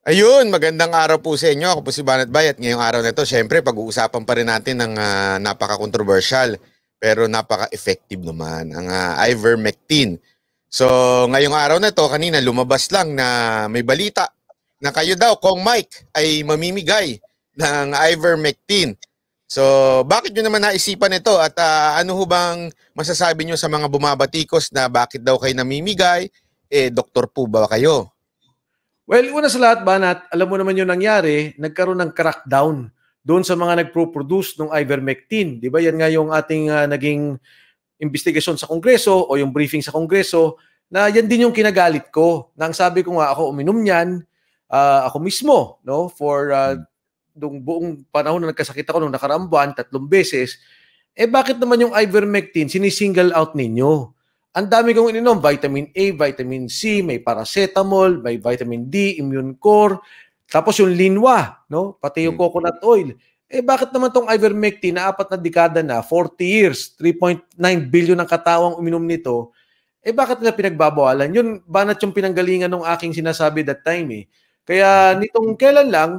Ayun, magandang araw po sa inyo. Ako po si Banat Bayat. Ngayong araw na ito, syempre, pag-uusapan pa rin natin ng uh, napaka-controversial pero napaka-effective naman, ang uh, ivermectin. So, ngayong araw na ito, kanina lumabas lang na may balita na kayo daw, Kong Mike, ay mamimigay ng ivermectin. So, bakit nyo naman naisipan ito? At uh, ano ho bang masasabi nyo sa mga bumabatikos na bakit daw kayo namimigay? Eh, doktor po ba kayo? Well, una sa lahat, Banat, alam mo naman yung nangyari, nagkaroon ng crackdown doon sa mga nagpro-produce ng ivermectin. Di ba yan nga yung ating uh, naging investigasyon sa Kongreso o yung briefing sa Kongreso na yan din yung kinagalit ko. Na ang sabi ko nga, ako uminom niyan, uh, ako mismo, no? For uh, ah, dong hmm. buong panahon na nagkasakit ako nung nakaraang buwan, tatlong beses, eh bakit naman yung ivermectin sinisingle out ninyo? Ang dami kong ininom, vitamin A, vitamin C, may paracetamol, may vitamin D, immune core, tapos yung linwa, no? pati yung hmm. coconut oil. Eh bakit naman tong ivermectin na apat na dekada na, 40 years, 3.9 billion ang katawang uminom nito, eh bakit nila pinagbabawalan? Yun, banat yung pinanggalingan ng aking sinasabi that time eh. Kaya nitong kailan lang,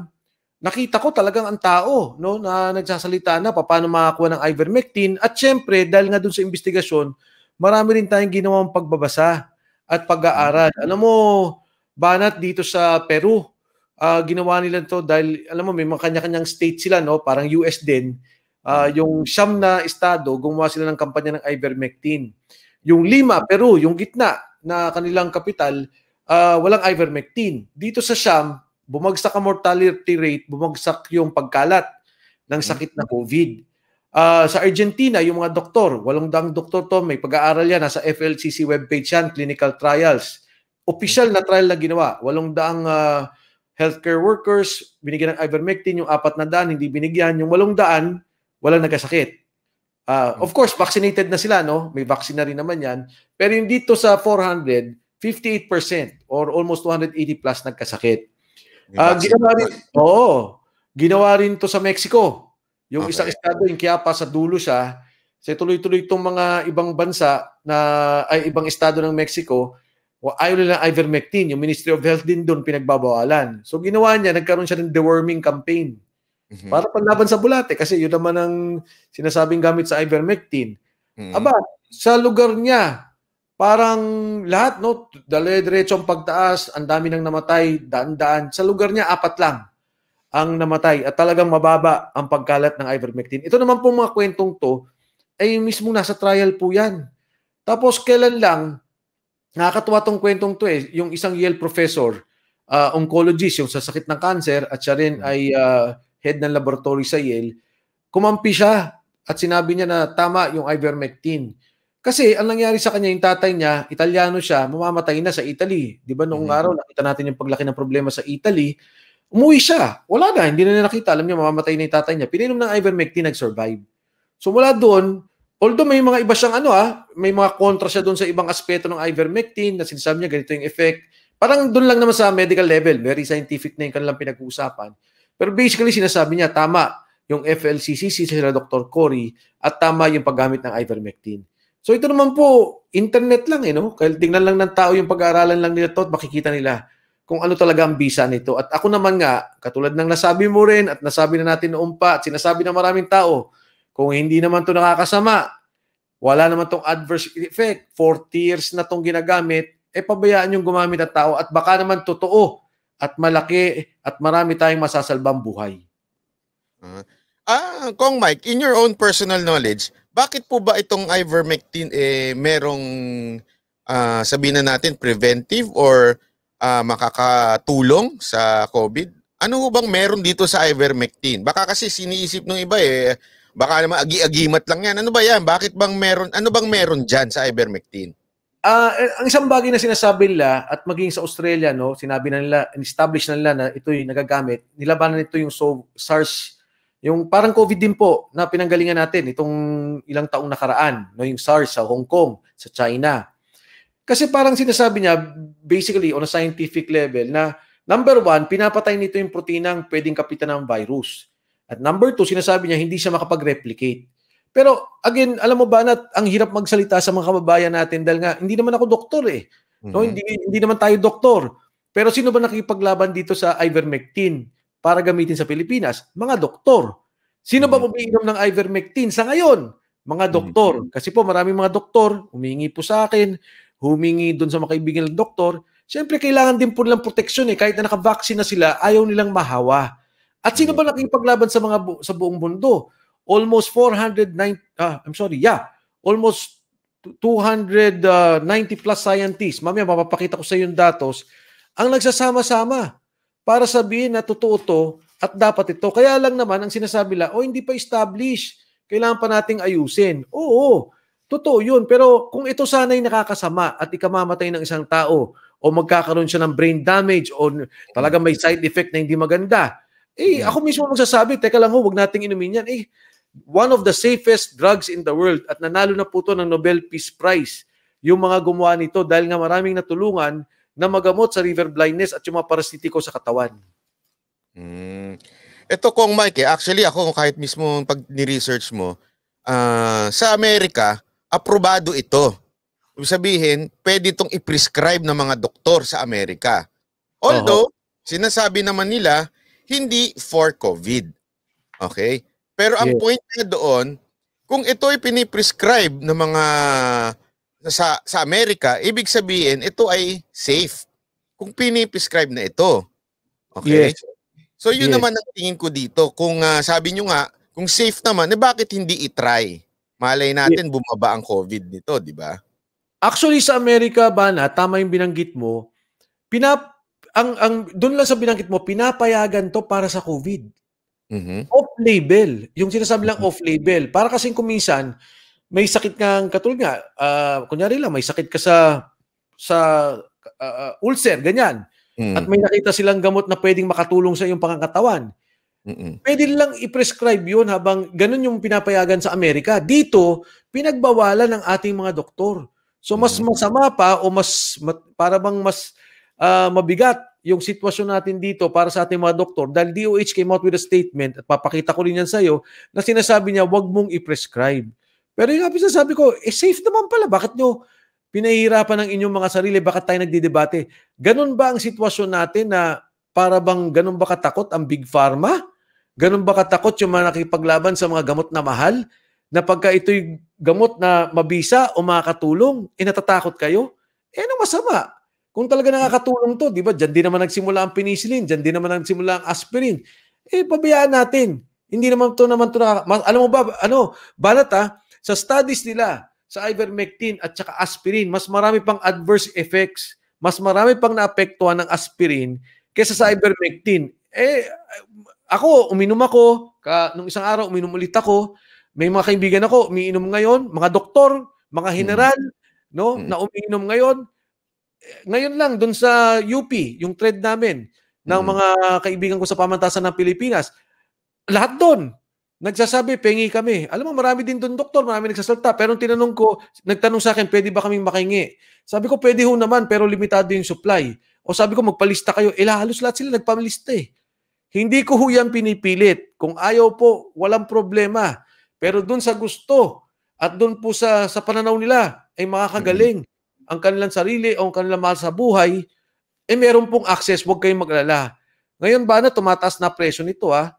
nakita ko talagang ang tao no, na nagsasalita na paano makakuha ng ivermectin. At syempre, dahil nga dun sa investigasyon, marami rin tayong ginawang pagbabasa at pag-aaral. Alam mo, banat dito sa Peru, uh, ginawa nila to dahil, alam mo, may mga kanya-kanyang state sila, no? parang US din. Uh, yung siyam na estado, gumawa sila ng kampanya ng ivermectin. Yung lima, Peru, yung gitna na kanilang kapital, uh, walang ivermectin. Dito sa siyam, bumagsak ang mortality rate, bumagsak yung pagkalat ng sakit na COVID. Uh, sa Argentina, yung mga doktor, walong daang doktor to, may pag-aaral yan, nasa FLCC webpage yan, clinical trials. Official na trial na ginawa, walong daang uh, healthcare workers, binigyan ng ivermectin, yung apat na daan, hindi binigyan, yung walong daan, walang nagkasakit. Uh, of course, vaccinated na sila, no? May vaccine na rin naman yan. Pero yung dito sa 400, 58% or almost 180 plus nagkasakit. Uh, ginawa rin, oo, ginawa rin to sa Mexico yung okay. isang estado yung Kiapa sa dulo siya. sa tuloy-tuloy itong mga ibang bansa na ay ibang estado ng Mexico, ayaw nila ng ivermectin. Yung Ministry of Health din doon pinagbabawalan. So ginawa niya, nagkaroon siya ng deworming campaign. Mm-hmm. Para panlaban sa bulate kasi yun naman ang sinasabing gamit sa ivermectin. Mm-hmm. Aba, sa lugar niya, parang lahat, no? Dale-diretso ang pagtaas, ang dami nang namatay, daan-daan. Sa lugar niya, apat lang ang namatay at talagang mababa ang pagkalat ng ivermectin. Ito naman po mga kwentong to ay mismo nasa trial po yan. Tapos kailan lang, nakakatuwa tong kwentong to eh, yung isang Yale professor, uh, oncologist, yung sa sakit ng cancer at siya rin ay uh, head ng laboratory sa Yale, kumampi siya at sinabi niya na tama yung ivermectin. Kasi ang nangyari sa kanya, yung tatay niya, Italiano siya, mamamatay na sa Italy. Di ba noong mm-hmm. araw, nakita natin yung paglaki ng problema sa Italy. Umuwi siya. Wala na. Hindi na niya nakita. Alam niya, mamamatay na yung tatay niya. Pininom ng ivermectin, nag-survive. So mula doon, although may mga iba siyang ano ah, may mga kontra siya doon sa ibang aspeto ng ivermectin na sinasabi niya ganito yung effect. Parang doon lang naman sa medical level. Very scientific na yung kanilang pinag-uusapan. Pero basically, sinasabi niya, tama yung FLCCC sila Dr. Cory at tama yung paggamit ng ivermectin. So ito naman po, internet lang eh, no? Kaya tingnan lang ng tao yung pag-aaralan lang nila to at makikita nila kung ano talaga ang bisa nito. At ako naman nga, katulad ng nasabi mo rin at nasabi na natin noon pa at sinasabi ng maraming tao, kung hindi naman to nakakasama, wala naman tong adverse effect, 40 years na tong ginagamit, eh pabayaan yung gumamit ang tao at baka naman totoo at malaki at marami tayong masasalbang buhay. Uh, ah, Kong Mike, in your own personal knowledge, bakit po ba itong ivermectin eh merong uh, sabihin na natin preventive or uh, makakatulong sa COVID? Ano bang meron dito sa ivermectin? Baka kasi siniisip ng iba eh, baka naman agi-agimat lang yan. Ano ba yan? Bakit bang meron, ano bang meron dyan sa ivermectin? Uh, ang isang bagay na sinasabi nila at maging sa Australia, no, sinabi na nila, established na nila na ito'y nagagamit, nilabanan nito yung so, SARS, yung parang COVID din po na pinanggalingan natin itong ilang taong nakaraan, no, yung SARS sa Hong Kong, sa China. Kasi parang sinasabi niya, basically, on a scientific level, na number one, pinapatay nito yung protina protinang pwedeng kapitan ng virus. At number two, sinasabi niya, hindi siya makapag-replicate. Pero again, alam mo ba na ang hirap magsalita sa mga kababayan natin dahil nga hindi naman ako doktor eh. No, mm-hmm. hindi hindi naman tayo doktor. Pero sino ba nakikipaglaban dito sa ivermectin para gamitin sa Pilipinas? Mga doktor. Sino mm-hmm. ba umiinom ng ivermectin sa ngayon? Mga doktor. Mm-hmm. Kasi po maraming mga doktor umiingi po sa akin humingi doon sa mga kaibigan ng doktor, siyempre kailangan din po nilang proteksyon eh. Kahit na nakavaccine na sila, ayaw nilang mahawa. At sino ba paglaban sa mga bu- sa buong mundo? Almost 409 ah, I'm sorry, yeah. Almost 290 ah, plus scientists. Mamaya mapapakita ko sa iyo yung datos ang nagsasama-sama para sabihin na totoo to at dapat ito. Kaya lang naman ang sinasabi nila, oh hindi pa established. Kailangan pa nating ayusin. Oo. Totoo yun. Pero kung ito sana'y nakakasama at ikamamatay ng isang tao o magkakaroon siya ng brain damage o talaga may side effect na hindi maganda, eh ako mismo magsasabi, teka lang ho, wag nating inumin yan. Eh, one of the safest drugs in the world at nanalo na po to ng Nobel Peace Prize yung mga gumawa nito dahil nga maraming natulungan na magamot sa river blindness at yung mga parasitiko sa katawan. Mm. Ito kong Mike, eh, actually ako kahit mismo pag ni-research mo, uh, sa Amerika, aprobado ito. Ibig sabihin, pwede itong i-prescribe ng mga doktor sa Amerika. Although, uh-huh. sinasabi naman nila, hindi for COVID. Okay? Pero ang yes. point na doon, kung ito ay piniprescribe ng mga sa, sa Amerika, ibig sabihin, ito ay safe. Kung piniprescribe na ito. Okay? Yes. So yun yes. naman ang tingin ko dito. Kung uh, sabi nyo nga, kung safe naman, eh bakit hindi i-try? Malay natin bumaba ang COVID nito, di ba? Actually sa Amerika ba na tama yung binanggit mo, pinap ang ang doon lang sa binanggit mo pinapayagan to para sa COVID. Mm-hmm. Off label. Yung sinasabi lang mm-hmm. off label. Para kasi kuminsan may sakit kang katulad nga uh, kunyari lang may sakit ka sa sa uh, ulcer ganyan. Mm. At may nakita silang gamot na pwedeng makatulong sa iyong pangangatawan. Mm-mm. Pwede lang i-prescribe yun habang ganun yung pinapayagan sa Amerika. Dito, pinagbawalan ng ating mga doktor. So mas masama pa o mas mat, para bang mas uh, mabigat yung sitwasyon natin dito para sa ating mga doktor dahil DOH came out with a statement at papakita ko rin yan sa'yo na sinasabi niya wag mong i-prescribe. Pero yung sabi ko, eh safe naman pala. Bakit nyo pinahihirapan ng inyong mga sarili? Bakit tayo nagdidebate? Ganun ba ang sitwasyon natin na para bang ganun ba katakot ang Big Pharma? Ganun ba katakot yung mga nakipaglaban sa mga gamot na mahal? Na pagka ito'y gamot na mabisa o makakatulong, eh kayo? Eh ano masama? Kung talaga nakakatulong to, di ba? Diyan din naman nagsimula ang penicillin, diyan din naman nagsimula ang aspirin. Eh pabayaan natin. Hindi naman to naman to na, alam mo ba, ano, balat ah, sa studies nila, sa ivermectin at saka aspirin, mas marami pang adverse effects, mas marami pang naapektuhan ng aspirin kaysa sa ivermectin. Eh, ako, uminom ako. Ka, nung isang araw, uminom ulit ako. May mga kaibigan ako, umiinom ngayon. Mga doktor, mga hmm. general, mm. no, mm. na umiinom ngayon. Eh, ngayon lang, doon sa UP, yung thread namin, mm. ng hmm. mga kaibigan ko sa pamantasan ng Pilipinas, lahat doon, nagsasabi, pengi kami. Alam mo, marami din doon, doktor, marami nagsasalta. Pero tinanong ko, nagtanong sa akin, pwede ba kaming makahingi? Sabi ko, pwede ho naman, pero limitado yung supply. O sabi ko, magpalista kayo. Eh, halos lahat sila nagpalista eh. Hindi ko ho yan pinipilit. Kung ayaw po, walang problema. Pero doon sa gusto at doon po sa, sa pananaw nila ay makakagaling mm-hmm. ang kanilang sarili o ang kanilang mahal sa buhay, eh meron pong access, huwag kayong maglala. Ngayon ba na tumataas na presyo nito ah?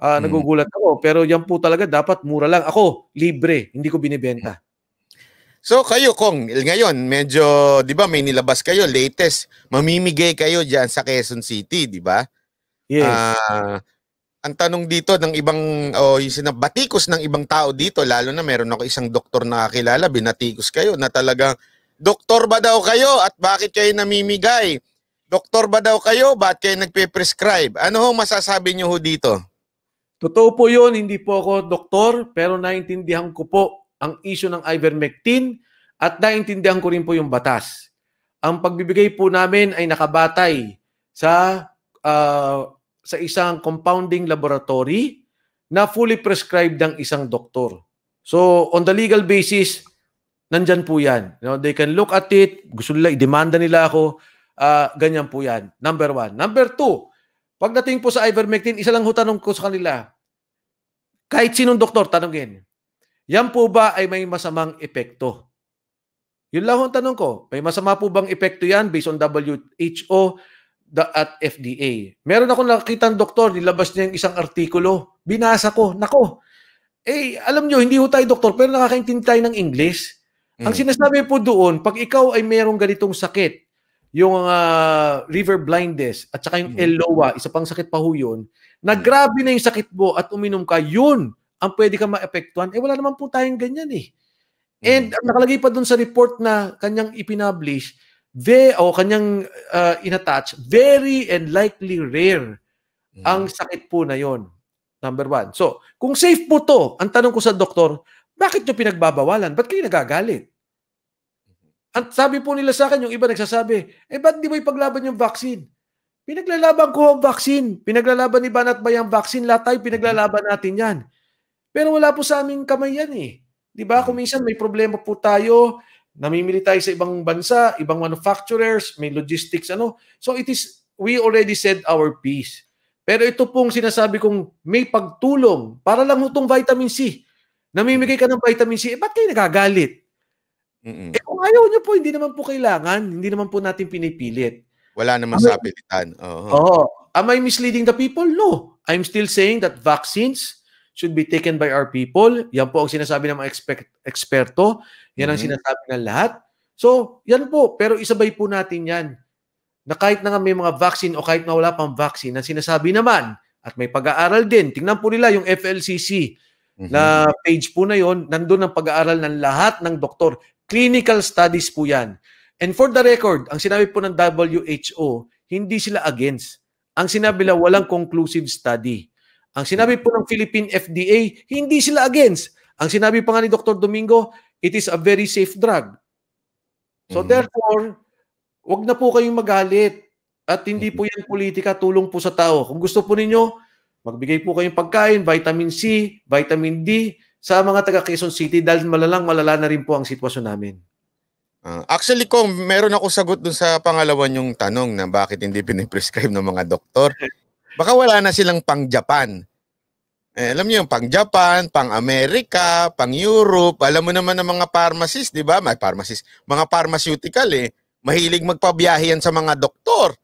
Uh, mm-hmm. Nagugulat ako. Pero yan po talaga dapat mura lang. Ako, libre. Hindi ko binibenta. So kayo kong ngayon medyo 'di ba may nilabas kayo latest mamimigay kayo diyan sa Quezon City 'di ba? Yes. Uh, ang tanong dito ng ibang o oh, yung sinabatikos ng ibang tao dito lalo na meron ako isang doktor na kilala binatikos kayo na talagang doktor ba daw kayo at bakit kayo namimigay? Doktor ba daw kayo? Bakit kayo nagpe-prescribe? Ano ho masasabi niyo ho dito? Totoo po yun, hindi po ako doktor pero naintindihan ko po ang issue ng ivermectin at naintindihan ko rin po yung batas. Ang pagbibigay po namin ay nakabatay sa uh, sa isang compounding laboratory na fully prescribed ng isang doktor. So, on the legal basis, nandyan po yan. You know, they can look at it, gusto nila, demanda nila ako, uh, ganyan po yan. Number one. Number two, pagdating po sa ivermectin, isa lang ho tanong ko sa kanila, kahit sinong doktor, tanongin, yan po ba ay may masamang epekto? Yun lang ang tanong ko. May masama po bang epekto yan based on WHO? the, at FDA. Meron akong nakakita ng doktor, nilabas niya yung isang artikulo. Binasa ko, nako. Eh, alam nyo, hindi ho tayo doktor, pero nakakaintindi tayo ng English. Mm. Ang sinasabi po doon, pag ikaw ay merong ganitong sakit, yung uh, river blindness at saka yung mm. isa pang sakit pa ho yun, mm. na grabe na yung sakit mo at uminom ka, yun ang pwede ka maapektuhan. Eh, wala naman po tayong ganyan eh. Mm. And mm. nakalagay pa doon sa report na kanyang ipinablish, ve o kanyang uh, inattach, very and likely rare mm. ang sakit po na yon. Number one. So, kung safe po to, ang tanong ko sa doktor, bakit nyo pinagbabawalan? Ba't kayo nagagalit? Mm-hmm. At sabi po nila sa akin, yung iba nagsasabi, eh ba't di mo ipaglaban yung vaccine? Pinaglalaban ko ang vaccine. Pinaglalaban ni Banat Bay ang vaccine. Lahat tayo pinaglalaban mm-hmm. natin yan. Pero wala po sa aming kamay yan eh. Di ba? Kung mm-hmm. minsan may problema po tayo, namimilitay sa ibang bansa, ibang manufacturers, may logistics, ano. So it is, we already said our piece. Pero ito pong sinasabi kong may pagtulong para lang itong vitamin C. Namimigay ka ng vitamin C, eh ba't kayo nagagalit? Mm-mm. Eh kung ayaw nyo po, hindi naman po kailangan. Hindi naman po natin pinipilit. Wala naman am sa pilitan. Oo. Uh-huh. Oo. Am I misleading the people? No. I'm still saying that vaccines should be taken by our people. Yan po ang sinasabi ng mga expert, eksperto. Yan ang mm-hmm. sinasabi ng lahat. So, yan po. Pero isabay po natin yan na kahit na nga may mga vaccine o kahit na wala pang vaccine, ang sinasabi naman, at may pag-aaral din, tingnan po nila yung FLCC mm-hmm. na page po na yon, nandun ang pag-aaral ng lahat ng doktor. Clinical studies po yan. And for the record, ang sinabi po ng WHO, hindi sila against. Ang sinabi nila, walang conclusive study. Ang sinabi po ng Philippine FDA, hindi sila against. Ang sinabi pa nga ni Dr. Domingo, it is a very safe drug. So mm. therefore, wag na po kayong magalit. At hindi po mm-hmm. yan politika, tulong po sa tao. Kung gusto po ninyo, magbigay po kayong pagkain, vitamin C, vitamin D sa mga taga Quezon City dahil malalang malala na rin po ang sitwasyon namin. Uh, actually, kung meron ako sagot dun sa pangalawa yung tanong na bakit hindi piniprescribe ng mga doktor. Baka wala na silang pang-Japan. Eh, alam niyo yung pang-Japan, pang-Amerika, pang-Europe. Alam mo naman ng mga pharmacist, di ba? May pharmacist, mga pharmaceutical eh. Mahilig magpabiyahe yan sa mga doktor.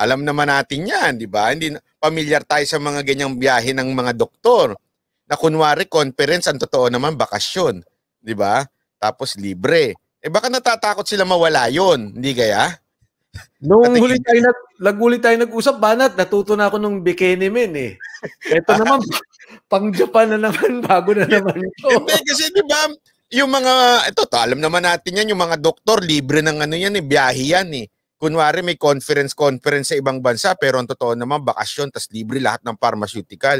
Alam naman natin yan, di ba? Hindi pamilyar tayo sa mga ganyang biyahe ng mga doktor. Na kunwari conference, ang totoo naman bakasyon, di ba? Tapos libre. Eh baka natatakot sila mawala yon, hindi kaya? Nung huli tayo nag laguli tayo nag-usap, banat, natuto na ako nung bikini men eh. Ito naman pang Japan na naman, bago na naman ito. Hindi kasi 'di ba, yung mga ito to, alam naman natin yan, yung mga doktor libre ng ano yan eh, biyahe yan eh. Kunwari may conference conference sa ibang bansa pero ang totoo naman bakasyon tas libre lahat ng pharmaceutical.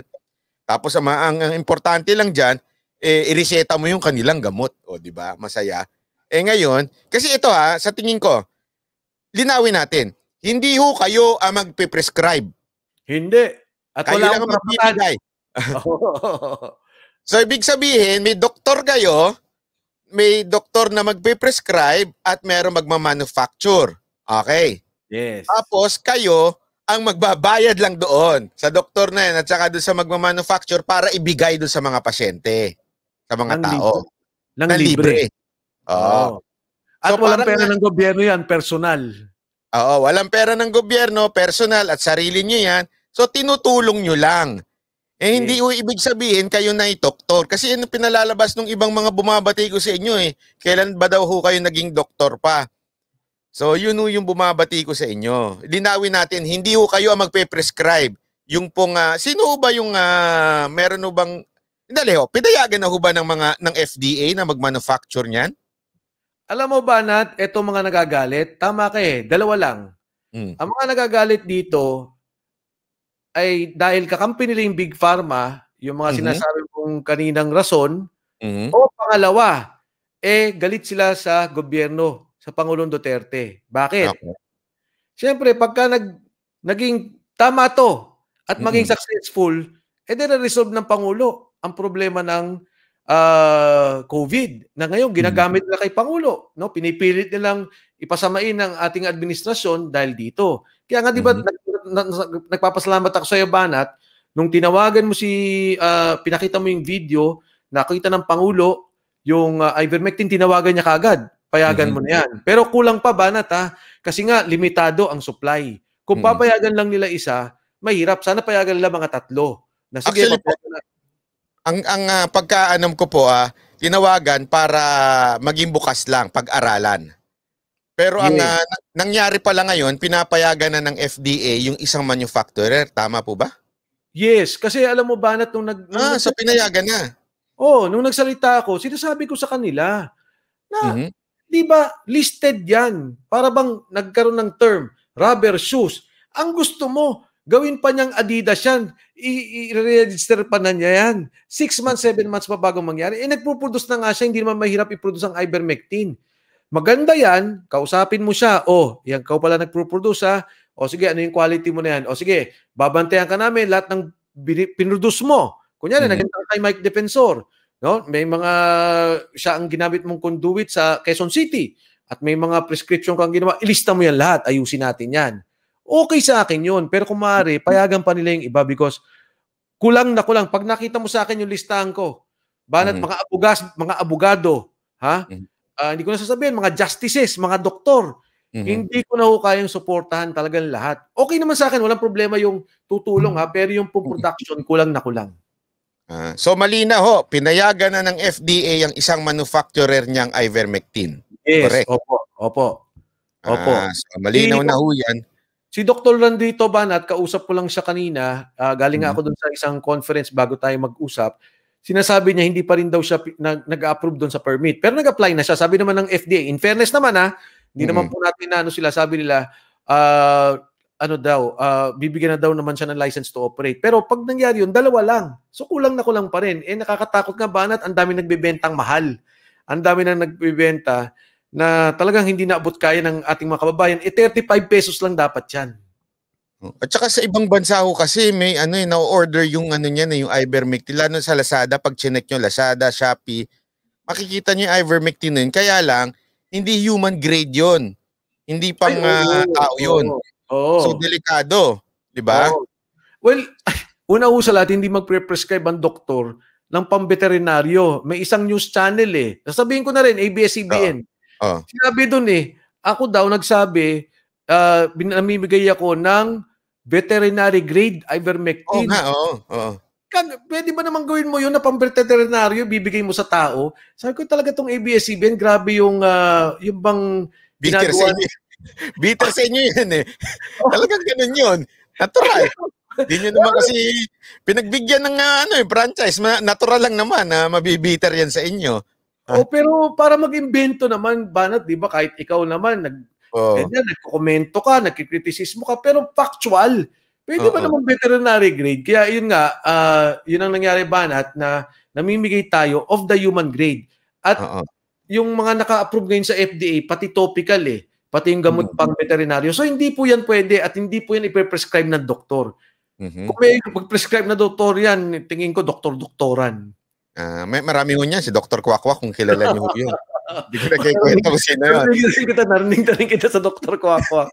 Tapos ang, ang, ang importante lang diyan, eh, ireseta mo yung kanilang gamot, o di ba? Masaya. Eh ngayon, kasi ito ha, sa tingin ko, linawin natin, hindi ho kayo ang magpe-prescribe. Hindi. At kayo wala lang ang magbibigay. so, ibig sabihin, may doktor kayo, may doktor na magpe-prescribe at merong magmamanufacture. Okay. Yes. Tapos, kayo, ang magbabayad lang doon sa doktor na yan at saka doon sa magmamanufacture para ibigay doon sa mga pasyente, sa mga Nang tao. Libre. Nang, Nang libre. libre. Oo. Oh. Ah. At so, walang pera na, ng gobyerno yan, personal. Oo, walang pera ng gobyerno, personal, at sarili nyo yan. So, tinutulong nyo lang. Eh, hindi yeah. Okay. ibig sabihin kayo na doktor. Kasi ano pinalalabas ng ibang mga bumabati ko sa inyo eh. Kailan ba daw ho kayo naging doktor pa? So, yun ho yung bumabati ko sa inyo. Linawin natin, hindi ho kayo ang magpe-prescribe. Yung pong, uh, sino ba yung uh, meron ho bang, hindi ho, pinayagan na ho ba ng, mga, ng FDA na mag-manufacture niyan? Alam mo ba, Nat, ito mga nagagalit? Tama ka eh, dalawa lang. Mm. Ang mga nagagalit dito ay dahil kakampi nila yung Big Pharma, yung mga mm-hmm. sinasabi kong kaninang rason, mm-hmm. o pangalawa, eh galit sila sa gobyerno, sa Pangulong Duterte. Bakit? Okay. Siyempre, pagka nag, naging tama to at maging mm-hmm. successful, eh na-resolve ng Pangulo ang problema ng uh, COVID na ngayon mm. ginagamit nila kay Pangulo. No? Pinipilit nilang ipasamain ang ating administrasyon dahil dito. Kaya nga di ba mm-hmm. nag, na, nagpapasalamat ako sa iyo Banat nung tinawagan mo si uh, pinakita mo yung video nakita ng Pangulo yung uh, ivermectin tinawagan niya kagad. Payagan mm-hmm. mo na yan. Pero kulang pa Banat ha kasi nga limitado ang supply. Kung mm. papayagan mm-hmm. lang nila isa, mahirap. Sana payagan nila mga tatlo. Na sige, Actually, ang ang uh, pagkaalam ko po ah, tinawagan para maging bukas lang pag-aralan. Pero ang yeah. uh, nangyari pala ngayon, pinapayagan na ng FDA yung isang manufacturer, tama po ba? Yes, kasi alam mo ba na nung nag nung Ah, nag- sa pinayagan na. Oh, nung nagsalita ako, sinasabi ko sa kanila na mm-hmm. 'di ba listed 'yan. Para bang nagkaroon ng term, rubber shoes. Ang gusto mo, Gawin pa niyang Adidas yan. I-register pa na niya yan. Six months, seven months pa bago mangyari. Eh, nagpo-produce na nga siya. Hindi naman mahirap i-produce ang ivermectin. Maganda yan. Kausapin mo siya. oh, yan, kau pala nagpo-produce ha. O sige, ano yung quality mo na yan? O sige, babantayan ka namin lahat ng pinroduce mo. Kunyari, mm-hmm. kay Mike Defensor. No? May mga, siya ang ginamit mong conduit sa Quezon City. At may mga prescription kang ginawa. Ilista mo yan lahat. Ayusin natin yan okay sa akin yun. Pero kung maaari, mm-hmm. payagan pa nila yung iba because kulang na kulang. Pag nakita mo sa akin yung listahan ko, banat mm-hmm. mga abugas, mga abogado, ha? Mm-hmm. Uh, hindi ko na sasabihin, mga justices, mga doktor. Mm-hmm. Hindi ko na ho kayang suportahan talagang lahat. Okay naman sa akin, walang problema yung tutulong ha, mm-hmm. pero yung mm-hmm. production kulang na kulang. Uh, so malina ho, pinayagan na ng FDA ang isang manufacturer niyang ivermectin. Yes, Correct. opo, opo. Ah, opo. Ah, so malinaw na ho yan. Si Dr. Randito Banat, kausap ko lang siya kanina, uh, galing nga mm. ako doon sa isang conference bago tayo mag-usap, sinasabi niya hindi pa rin daw siya nag- approve doon sa permit. Pero nag-apply na siya, sabi naman ng FDA. In fairness naman ha, ah, hindi mm-hmm. naman mm. po natin na ano sila, sabi nila, uh, ano daw, uh, bibigyan na daw naman siya ng license to operate. Pero pag nangyari yun, dalawa lang. So kulang na kulang pa rin. Eh nakakatakot nga banat, ang dami nagbebentang mahal. Ang dami nang nagbebenta na talagang hindi naabot kaya ng ating mga kababayan, eh 35 pesos lang dapat yan. Oh, at saka sa ibang bansa ho kasi may ano eh, na-order yung ano niya na yung Ivermectin. Lalo sa Lazada, pag chinek nyo Lazada, Shopee, makikita nyo yung Ivermectin nun. Kaya lang, hindi human grade yon Hindi pang Ay, oh, uh, tao yun. Oh, oh. So delikado, di ba? Oh. Well, una ho sa lahat, hindi mag prescribe ang doktor ng pambeterinaryo. May isang news channel eh. Sasabihin ko na rin, ABS-CBN. Oh. Oh. Sinabi doon eh, ako daw nagsabi, uh, ah, binamimigay ako ng veterinary grade ivermectin. Oo oh, oo. Oh, oh. Kag, pwede ba naman gawin mo yun na pang-veterinaryo, bibigay mo sa tao? Sabi ko talaga tong ABS-CBN, grabe yung, uh, yung bang Bitter ginagawa. Sa inyo. Bitter sa inyo yun eh. Talagang ganun yun. Natural. Hindi nyo naman kasi pinagbigyan ng uh, ano, eh, franchise. Ma- natural lang naman na mabibiter yan sa inyo oh, pero para mag-imbento naman, Banat, di ba, kahit ikaw naman, nag, oh. ganyan, nagkukomento ka, nagkikritisismo ka, pero factual. Pwede uh ba naman veterinary grade? Kaya yun nga, uh, yun ang nangyari, Banat, na namimigay tayo of the human grade. At uh-oh. yung mga naka-approve ngayon sa FDA, pati topical eh, pati yung gamot mm-hmm. pang veterinaryo. So hindi po yan pwede at hindi po yan ipe-prescribe ng doktor. Mm-hmm. Kung may mag-prescribe na doktor yan, tingin ko doktor-doktoran. Uh, may marami ko niyan, si Dr. Kwakwa kung kilala niyo yun. Hindi ko nagkikwento kung sino yun. Hindi kita narinig na kita sa Dr. Kwakwa.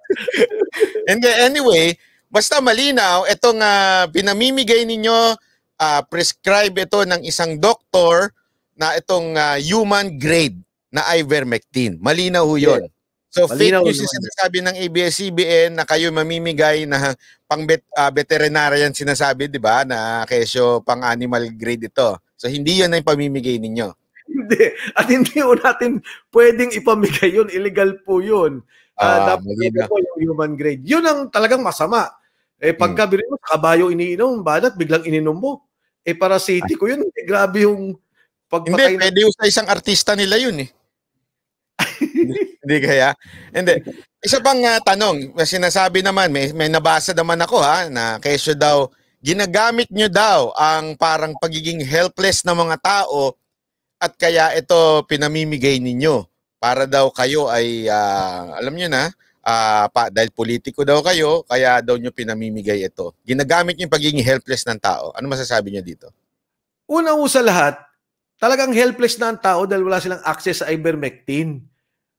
And anyway, basta malinaw, itong uh, pinamimigay ninyo, uh, prescribe ito ng isang doktor na itong uh, human grade na ivermectin. Malinaw ho yun. Yeah. So Malinaw fake news yung sinasabi ng ABS-CBN na kayo mamimigay na pang bet, uh, veterinarian sinasabi, di ba, na kesyo pang animal grade ito. So hindi yan ang pamimigay ninyo. Hindi. At hindi po natin pwedeng ipamigay yun. Illegal po yun. Uh, dapat uh, po yung human grade. Yun ang talagang masama. Eh pagka hmm. mo, kabayo iniinom, badat biglang ininom mo. Eh para city ko yun, eh, grabe yung pagpatay. Hindi, na... pwede yung sa isang artista nila yun eh. Hindi kaya? Hindi. Isa pang uh, tanong, sinasabi naman, may, may nabasa naman ako ha, na kesyo daw Ginagamit nyo daw ang parang pagiging helpless ng mga tao at kaya ito pinamimigay ninyo para daw kayo ay, uh, alam nyo na, uh, pa, dahil politiko daw kayo, kaya daw nyo pinamimigay ito. Ginagamit nyo yung pagiging helpless ng tao. Ano masasabi nyo dito? Una sa lahat, talagang helpless na ang tao dahil wala silang access sa ivermectin.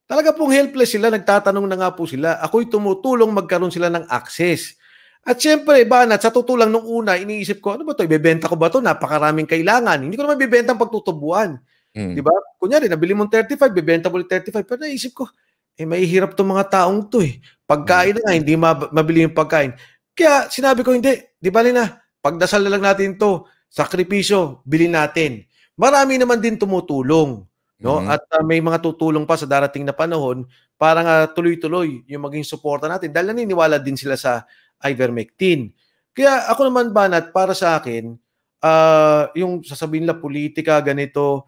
Talaga pong helpless sila, nagtatanong na nga po sila. Ako'y tumutulong magkaroon sila ng access. At syempre, banat, sa totoo nung una, iniisip ko, ano ba to? Ibebenta ko ba to? Napakaraming kailangan. Hindi ko naman bibenta ang pagtutubuan. Mm. Di ba? Kunyari, nabili mo 35, bibenta mo ulit 35. Pero naisip ko, eh, mahihirap tong mga taong to eh. Pagkain na nga, hindi mabili yung pagkain. Kaya sinabi ko, hindi. Di ba, na pagdasal na lang natin to, sakripisyo, bili natin. Marami naman din tumutulong. No? Mm-hmm. At uh, may mga tutulong pa sa darating na panahon para nga tuloy-tuloy yung maging suporta natin dahil naniniwala din sila sa ivermectin. Kaya ako naman banat para sa akin, uh, yung sasabihin nila politika, ganito,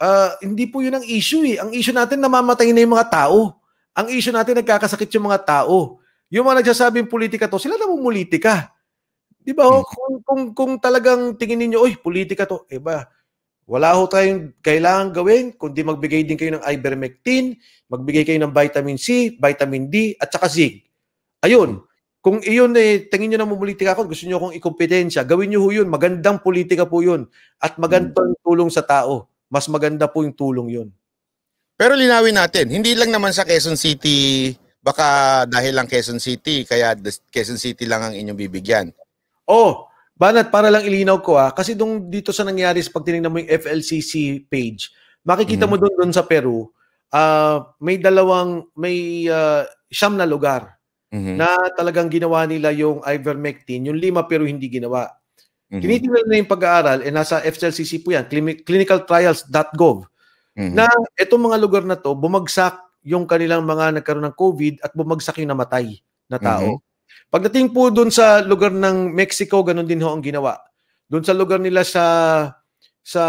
uh, hindi po yun ang issue eh. Ang issue natin, namamatay na yung mga tao. Ang issue natin, nagkakasakit yung mga tao. Yung mga nagsasabing politika to, sila namumulitika. Di ba? Oh? Hmm. Kung, kung, kung talagang tingin niyo oy, politika to, eh ba, wala ho tayong kailangan gawin, kundi magbigay din kayo ng ivermectin, magbigay kayo ng vitamin C, vitamin D, at saka zinc. Ayun. Kung iyon eh, tingin nyo na mumulitika ako, gusto nyo akong ikompetensya, gawin nyo ho yun. Magandang politika po yun. At magandang hmm. tulong sa tao. Mas maganda po yung tulong yun. Pero linawin natin, hindi lang naman sa Quezon City, baka dahil lang Quezon City, kaya Quezon City lang ang inyong bibigyan. Oh, Banat, para lang ilinaw ko ah, kasi dong dito sa nangyari sa pagtinignan mo yung FLCC page, makikita mm. mo hmm. doon doon sa Peru, uh, may dalawang, may uh, siyam na lugar mm-hmm. na talagang ginawa nila yung ivermectin, yung lima pero hindi ginawa. Mm-hmm. Tinitingnan na yung pag-aaral, eh, nasa FCLCC po yan, clinicaltrials.gov, mm-hmm. na itong mga lugar na to, bumagsak yung kanilang mga nagkaroon ng COVID at bumagsak yung namatay na tao. Mm-hmm. Pagdating po doon sa lugar ng Mexico, ganun din ho ang ginawa. Doon sa lugar nila sa sa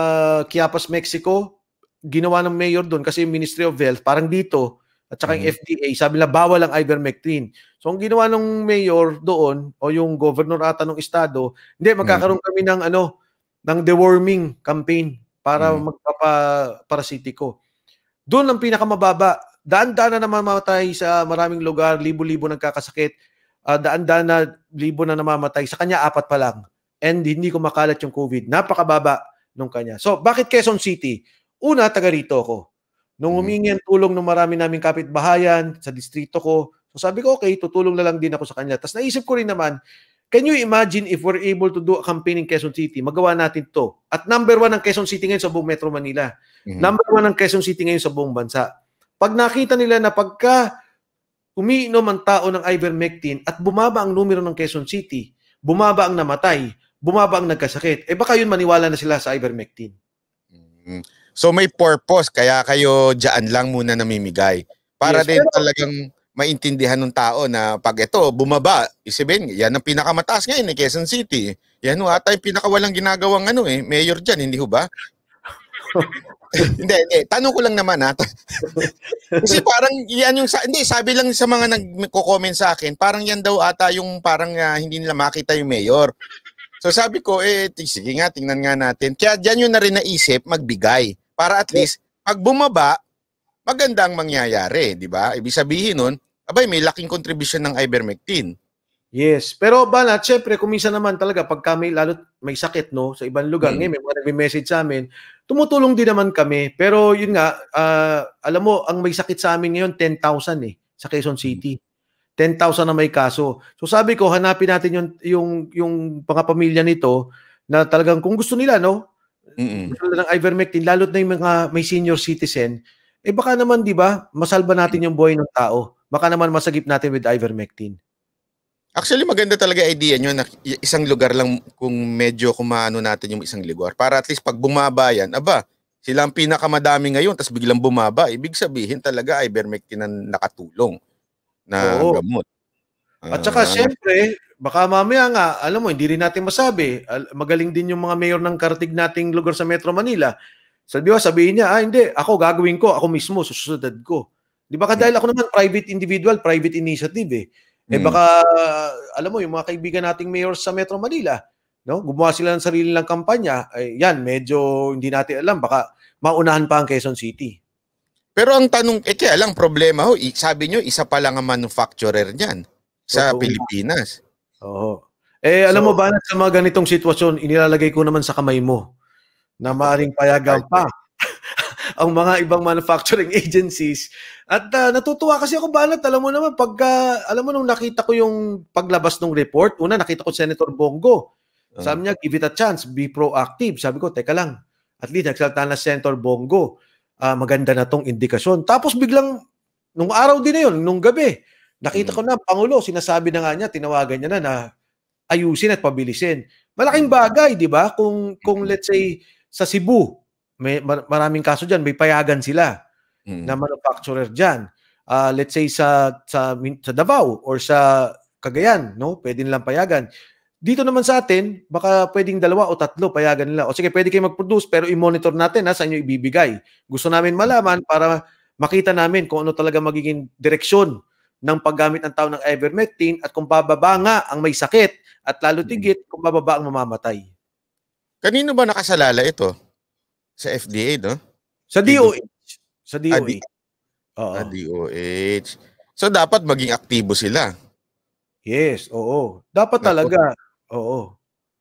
Chiapas, Mexico, ginawa ng mayor doon kasi Ministry of Health, parang dito, at saka yung mm. FDA, sabi nila bawal ang ivermectin. So ang ginawa ng mayor doon o yung governor ata ng estado, hindi mm. magkakaroon kami ng ano ng deworming campaign para mm. magpapa parasitiko. Doon ang pinakamababa. Daan-daan na namamatay sa maraming lugar, libo-libo nagkakasakit. Uh, daan-daan na libo na namamatay. Sa kanya apat pa lang. And hindi kumakalat yung COVID. Napakababa nung kanya. So, bakit Quezon City? Una, taga rito ako. Nung mm. humingi ng tulong ng marami naming kapitbahayan sa distrito ko, so sabi ko, okay, tutulong na lang din ako sa kanya. Tapos naisip ko rin naman, can you imagine if we're able to do a campaign in Quezon City? Magawa natin to. At number one ang Quezon City ngayon sa buong Metro Manila. Mm-hmm. Number one ang Quezon City ngayon sa buong bansa. Pag nakita nila na pagka umiinom ang tao ng ivermectin at bumaba ang numero ng Quezon City, bumaba ang namatay, bumaba ang nagkasakit, eh baka yun maniwala na sila sa ivermectin. Mm-hmm. So may purpose kaya kayo diyan lang muna namimigay. Para yes, din pero, talagang maintindihan ng tao na pag ito bumaba, isipin, yan ang pinakamataas ngayon ni eh, Quezon City. Yan ho ata yung pinakawalang ginagawang ano eh, mayor diyan, hindi ho ba? hindi, hindi. Tanong ko lang naman ha. Kasi parang yan yung, sa, hindi, sabi lang sa mga nagko-comment sa akin, parang yan daw ata yung parang uh, hindi nila makita yung mayor. So sabi ko, eh, sige nga, tingnan nga natin. Kaya dyan yun na rin naisip, magbigay. Para at least, pag bumaba, maganda ang mangyayari, di ba? Ibig sabihin nun, abay, may laking contribution ng ivermectin. Yes. Pero balat, syempre, kumisa naman talaga pag kami, lalo may sakit, no? Sa ibang lugar, hmm. ngayon, may mga nag-message sa amin, tumutulong din naman kami. Pero yun nga, uh, alam mo, ang may sakit sa amin ngayon, 10,000 eh, sa Quezon mm. City. 10,000 na may kaso. So sabi ko, hanapin natin yung, yung, yung mga pamilya nito na talagang kung gusto nila, no? Mm-mm. ng ivermectin, lalo't na yung mga may senior citizen, eh baka naman, di ba, masalba natin yung buhay ng tao. Baka naman masagip natin with ivermectin. Actually, maganda talaga idea nyo na isang lugar lang kung medyo kumano natin yung isang lugar. Para at least pag bumaba yan, aba, sila ang pinakamadami ngayon, tapos biglang bumaba. Ibig sabihin talaga, ivermectin ang nakatulong na Oo. gamot. At saka uh, syempre, baka mamaya nga, alam mo, hindi rin natin masabi. Magaling din yung mga mayor ng kartig nating lugar sa Metro Manila. Sabi ba, sabihin niya, ah hindi, ako gagawin ko, ako mismo, susunod ko. Di ba? Dahil ako naman, private individual, private initiative eh. Eh baka, mm. alam mo, yung mga kaibigan nating mayor sa Metro Manila, no? gumawa sila ng sarili ng kampanya, eh, yan, medyo hindi natin alam. Baka maunahan pa ang Quezon City. Pero ang tanong, eh kaya lang problema ho, sabi nyo, isa pa lang ang manufacturer niyan sa Totoo Pilipinas. Oo. Eh, alam so, mo ba, na sa mga ganitong sitwasyon, inilalagay ko naman sa kamay mo na maaring payagan pa ang mga ibang manufacturing agencies. At uh, natutuwa kasi ako banat, alam mo naman, pagka, ah, alam mo nung nakita ko yung paglabas ng report, una nakita ko Senator Bongo. Ah. Sabi niya, give it a chance, be proactive. Sabi ko, teka lang, at least nagsalta na Senator Bongo. Uh, maganda na tong indikasyon. Tapos biglang, nung araw din na yun, nung gabi, Nakita mm. ko na, Pangulo, sinasabi na nga niya, tinawagan niya na na ayusin at pabilisin. Malaking mm. bagay, di ba? Kung, kung mm. let's say, sa Cebu, may maraming kaso diyan, may payagan sila mm-hmm. na manufacturer diyan. Uh, ah, let's say sa sa sa Davao or sa Cagayan, no? Pwede nilang payagan. Dito naman sa atin, baka pwedeng dalawa o tatlo payagan nila. O sige, pwede kayo mag-produce pero i-monitor natin ha, saan nyo ibibigay. Gusto namin malaman para makita namin kung ano talaga magiging direksyon ng paggamit ng tao ng ivermectin at kung bababa nga ang may sakit at lalo hmm. tigit kung bababa ang mamamatay. Kanino ba nakasalala ito? Sa FDA, no? Sa DOH. Sa DOH. Ah, oo. Sa ah, DOH. So dapat maging aktibo sila. Yes, oo. Dapat talaga. Oo.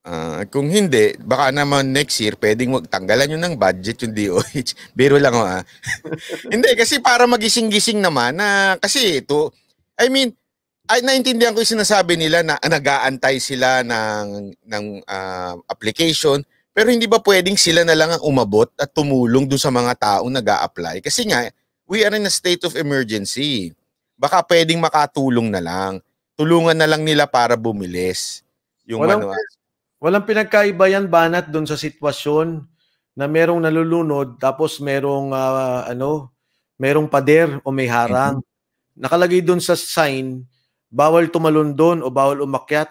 Uh, kung hindi, baka naman next year, pwedeng wag tanggalan nyo ng budget yung DOH. Biro lang ho oh, ah. hindi, kasi para magising-gising naman na kasi ito, I mean, ay naintindihan ko 'yung sinasabi nila na ah, nag-aantay sila ng ng uh, application, pero hindi ba pwedeng sila na lang ang umabot at tumulong doon sa mga tao nag apply Kasi nga, we are in a state of emergency. Baka pwedeng makatulong na lang. Tulungan na lang nila para bumilis. Yung walang, ano. walang pinagkaiba yan, Banat, doon sa sitwasyon na merong nalulunod tapos merong uh, ano, merong pader o may harang. Mm-hmm nakalagay doon sa sign, bawal tumalon doon o bawal umakyat.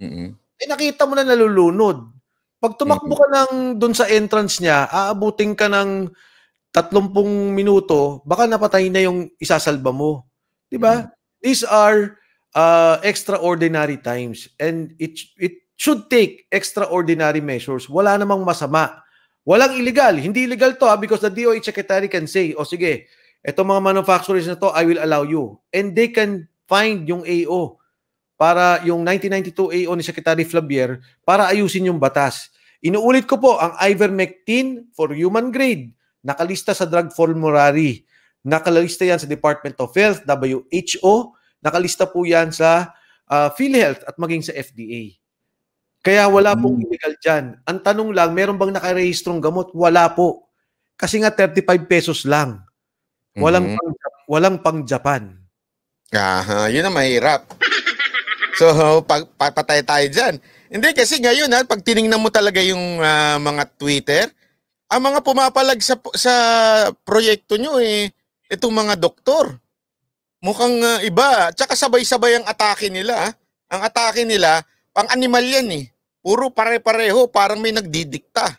Mm-hmm. Eh nakita mo na nalulunod. Pag tumakbo ka ng doon sa entrance niya, aabutin ka ng 30 minuto, baka napatay na yung isasalba mo. 'Di ba? Mm-hmm. These are uh, extraordinary times and it it should take extraordinary measures. Wala namang masama. Walang illegal. Hindi illegal to ha, ah, because the DOH secretary can say, o sige, ito mga manufacturers na to, I will allow you. And they can find yung AO para yung 1992 AO ni Secretary Flavier para ayusin yung batas. Inuulit ko po ang ivermectin for human grade. Nakalista sa drug formulary. Nakalista yan sa Department of Health, WHO. Nakalista po yan sa uh, PhilHealth at maging sa FDA. Kaya wala pong hmm. illegal dyan. Ang tanong lang, meron bang nakarehistrong gamot? Wala po. Kasi nga 35 pesos lang. Walang mm-hmm. pang, walang pang Japan. Aha, yun ang mahirap. So, pag, papatay tayo dyan. Hindi, kasi ngayon, ha, pag tinignan mo talaga yung uh, mga Twitter, ang mga pumapalag sa, sa proyekto nyo, eh, itong mga doktor. Mukhang uh, iba. Tsaka sabay-sabay ang atake nila. Ha? Ang atake nila, pang animal yan eh. Puro pare-pareho, parang may nagdidikta.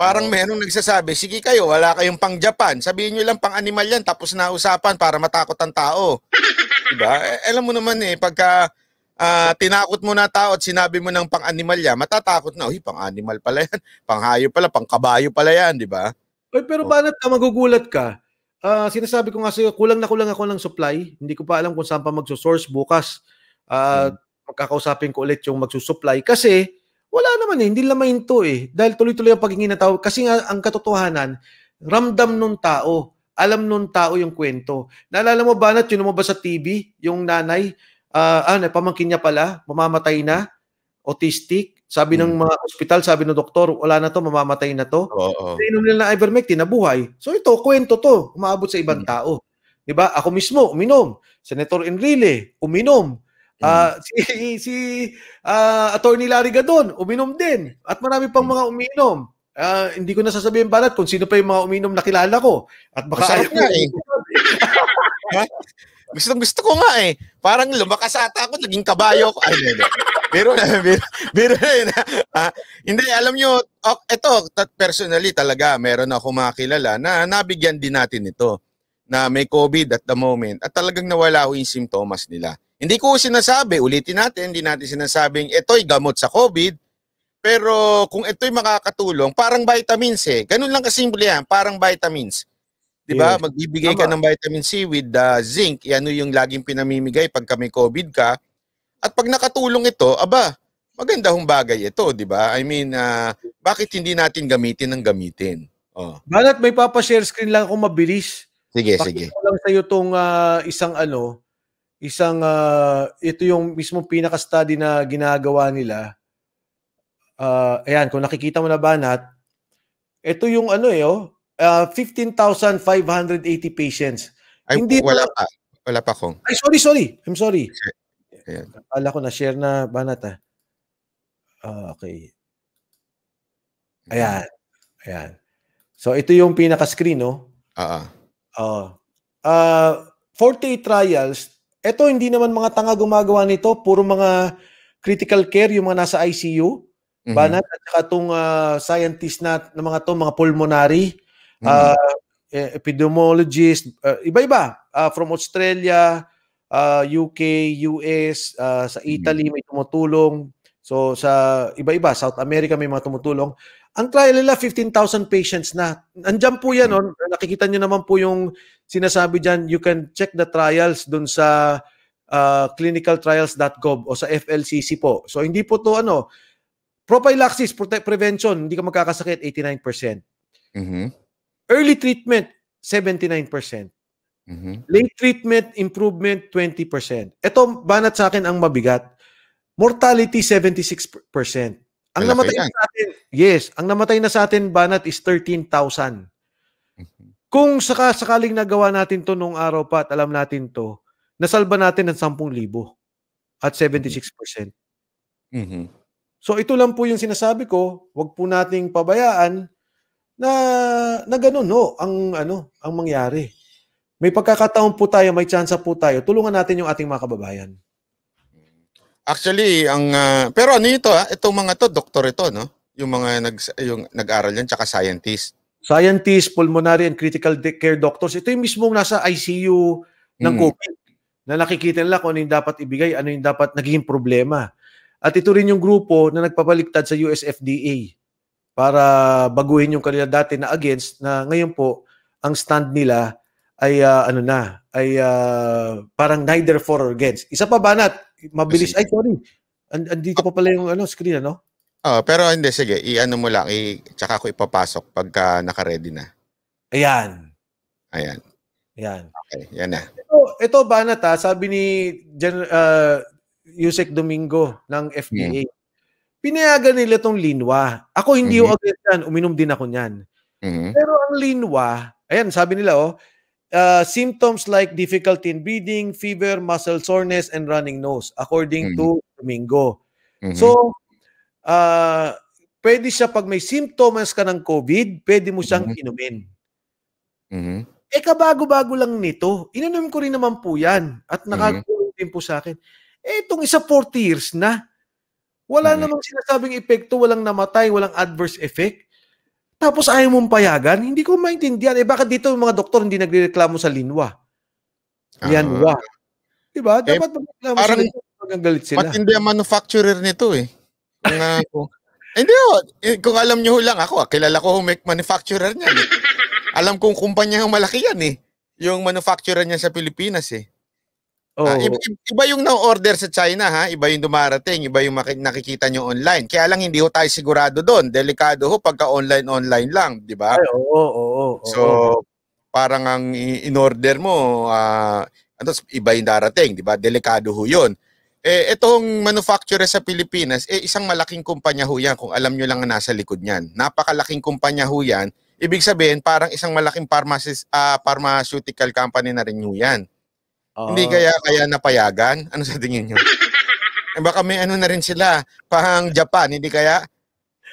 Parang oh. merong nagsasabi, sige kayo, wala kayong pang Japan. Sabihin nyo lang pang animal yan, tapos na usapan para matakot ang tao. diba? Eh, alam mo naman eh, pagka uh, tinakot mo na tao at sinabi mo ng pang animal yan, matatakot na, uy, pang animal pala yan, pang hayop pala, pang kabayo pala yan, di ba? Oy, pero oh. banat ka, ah, magugulat ka. Uh, sinasabi ko nga sa'yo, kulang na kulang ako ng supply. Hindi ko pa alam kung saan pa magsusource bukas. Uh, hmm. Magkakausapin ko ulit yung magsusupply. Kasi, wala naman eh, hindi lamain to eh. Dahil tuloy-tuloy ang paghingi ng tao. Kasi nga, ang katotohanan, ramdam nung tao, alam nung tao yung kwento. Naalala mo ba na yun mo ba sa TV, yung nanay, uh, ah, ano, ah, pamangkin niya pala, mamamatay na, autistic, sabi ng hmm. mga ospital, sabi ng doktor, wala na to, mamamatay na to. Oo. Oh, oh. nila na ivermectin, nabuhay. So ito, kwento to, umabot sa ibang hmm. tao. 'Di ba? Ako mismo uminom. Senator Enrile uminom. Uh, si si uh, Attorney Larry Gadon, uminom din. At marami pang hmm. mga uminom. Uh, hindi ko na sasabihin banat kung sino pa yung mga uminom na kilala ko. At baka ayaw nga eh. eh. gusto, gusto ko nga eh. Parang lumakas ata ako, naging kabayo ko. Ay, hindi. Biro na, biro, na Ah, hindi, alam niyo oh, ito, personally talaga, meron ako mga kilala na nabigyan din natin ito na may COVID at the moment at talagang nawala ho yung simptomas nila. Hindi ko sinasabi, ulitin natin, hindi natin sinasabing ito'y gamot sa COVID, pero kung ito'y makakatulong, parang vitamins eh. Ganun lang kasimple yan, parang vitamins. 'Di ba? Yes. Magbibigay Tama. ka ng vitamin C with the uh, zinc, yan yung laging pinamimigay pag kami COVID ka. At pag nakatulong ito, aba, maganda hong bagay ito, 'di ba? I mean, uh, bakit hindi natin gamitin ng gamitin? Oh. Banat may papa-share screen lang ako mabilis. Sige, Pakita sige. Ko lang sa iyo tong uh, isang ano, isang uh, ito yung mismo pinaka-study na ginagawa nila. Uh, ayan, kung nakikita mo na ba nat ito yung ano eh, oh, uh, ah, 15,580 patients. Ay, Hindi wala pa. Wala pa kong. Ay, sorry, sorry. I'm sorry. Ayan. Akala ko na-share na banat ah. Uh, okay. Ayan. Ayan. So, ito yung pinaka-screen, no? Oo. Uh-uh. Uh, uh, 48 trials, ito, hindi naman mga tanga gumagawa nito. Puro mga critical care, yung mga nasa ICU. Mm-hmm. Banat at saka itong uh, ah, scientist na, na mga to, mga pulmonary, mm-hmm. uh, epidemiologist, uh, iba-iba. Uh, from Australia, uh, UK, US, uh, sa mhm. Italy mm-hmm. may tumutulong. So sa iba-iba, South America may mga tumutulong. Ang trial nila 15,000 patients na. Andiyan po 'yan no? Oh. Nakikita niyo naman po yung sinasabi diyan, you can check the trials dun sa uh, ah, clinicaltrials.gov o sa FLCC po. So hindi po 'to ano prophylaxis prote- prevention, hindi ka magkakasakit 89%. Mm-hmm. Early treatment 79%. Mm-hmm. Late treatment improvement 20%. Ito banat sa akin ang mabigat Mortality 76%. Ang Malaki namatay yan. na sa atin, yes, ang namatay na sa atin banat is 13,000. Mm-hmm. Kung saka sakaling nagawa natin 'to nung araw pa at alam natin 'to, nasalba natin ng 10,000 at 76%. Mm-hmm. mm-hmm. So ito lang po yung sinasabi ko, 'wag po nating pabayaan na na ganun no ang ano ang mangyari. May pagkakataon po tayo, may tsansa po tayo. Tulungan natin yung ating mga kababayan. Actually, ang uh, pero ano ito ha? Ah, itong mga to, doktor ito, no? Yung mga nag yung nag-aral yan tsaka scientist. Scientist, pulmonary and critical care doctors. Ito yung mismong nasa ICU ng hmm. COVID na nakikita nila kung ano yung dapat ibigay, ano yung dapat naging problema. At ito rin yung grupo na nagpabaliktad sa USFDA para baguhin yung kanila dati na against na ngayon po ang stand nila ay uh, ano na, ay uh, parang neither for or against. Isa pa banat, Mabilis. Kasi, Ay, sorry. And, andito pa pala yung ano, screen, ano? Oh, pero hindi, sige. I-ano mo lang. I, tsaka ko ipapasok pagka naka-ready na. Ayan. Ayan. Ayan. Okay, yan na. Ito, ito Banat, ha? sabi ni Gen, uh, Yusek Domingo ng FDA. Hmm. Pinayagan nila itong linwa. Ako hindi mm-hmm. yung agad yan. Uminom din ako niyan. Mm-hmm. Pero ang linwa, ayan, sabi nila, oh, uh, symptoms like difficulty in breathing, fever, muscle soreness, and running nose, according mm-hmm. to Domingo. Mm-hmm. So, uh, pwede siya pag may symptoms ka ng COVID, pwede mo siyang mm-hmm. inumin. Mm-hmm. Eh, kabago-bago lang nito. Inanom ko rin naman po yan. At nakagulong mm-hmm. din po sa akin. Eh, itong isa 40 years na. Wala mm-hmm. namang sinasabing epekto, walang namatay, walang adverse effect. Tapos ayaw mong payagan? Hindi ko maintindihan. Eh bakit dito yung mga doktor hindi nagreklamo sa linwa? Linwa. Ah. Uh, diba? Eh, Dapat eh, magreklamo parang, sa linwa hanggang galit sila. Matindi ang manufacturer nito eh. Kung, uh, hindi ho. Oh. Eh, kung alam nyo lang ako, ah, kilala ko yung manufacturer niya. Eh. Alam kong kumpanya yung malaki yan eh. Yung manufacturer niya sa Pilipinas eh. Oh. Uh, iba, iba yung na-order sa China ha, iba yung dumarating, iba yung nakikita nyo online. Kaya lang hindi ho tayo sigurado doon. Delikado ho pagka online-online lang, di ba? Oo, oo, oo. So, parang ang in-order mo, uh, ano, iba yung darating, di ba? Delikado ho yun. Eh, itong manufacturer sa Pilipinas, eh, isang malaking kumpanya ho yan kung alam nyo lang ang nasa likod niyan. Napakalaking kumpanya ho yan. Ibig sabihin, parang isang malaking pharmacist, uh, ah, pharmaceutical company na rin ho yan. Oh. Hindi kaya kaya napayagan? Ano sa tingin niyo? eh baka may ano na rin sila, pang Japan, hindi kaya?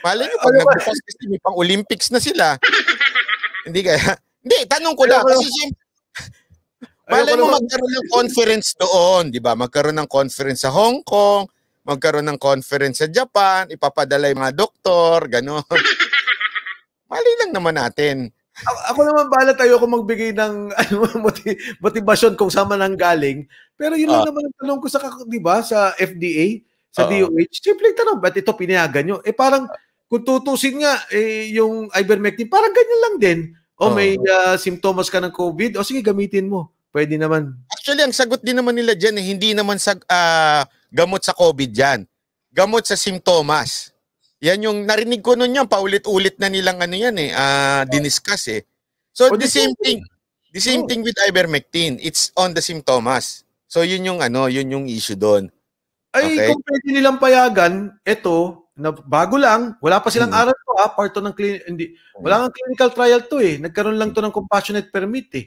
Malay niyo pag ano kasi may pang Olympics na sila. hindi kaya? Hindi, tanong ko lang. Kasi siyempre, malay mo magkaroon ng conference doon, di ba? Magkaroon ng conference sa Hong Kong, magkaroon ng conference sa Japan, ipapadala yung mga doktor, gano'n. Mali lang naman natin ako naman bala tayo kung magbigay ng ano, motivation kung sama man galing. Pero yun lang uh, naman ang tanong ko sa, di ba, sa FDA, sa uh, ah. DOH. Simple tanong, ba't ito pinayagan nyo? Eh parang, ah. kung tutusin nga eh, yung ivermectin, parang ganyan lang din. O oh, may uh, simptomas ka ng COVID, o sige, gamitin mo. Pwede naman. Actually, ang sagot din naman nila dyan, eh, hindi naman sa, uh, gamot sa COVID dyan. Gamot sa simptomas. Yan yung narinig ko noon yan, paulit-ulit na nilang ano yan eh, uh, diniscuss eh. So oh, the same thing, the same oh. thing with ivermectin. It's on the symptomas. So yun yung ano, yun yung issue doon. Ay, okay? kung pwede nilang payagan, ito, na bago lang, wala pa silang hmm. aral to ha, part to ng clin- hindi, mm. wala nang clinical trial to eh. Nagkaroon lang to ng compassionate permit eh.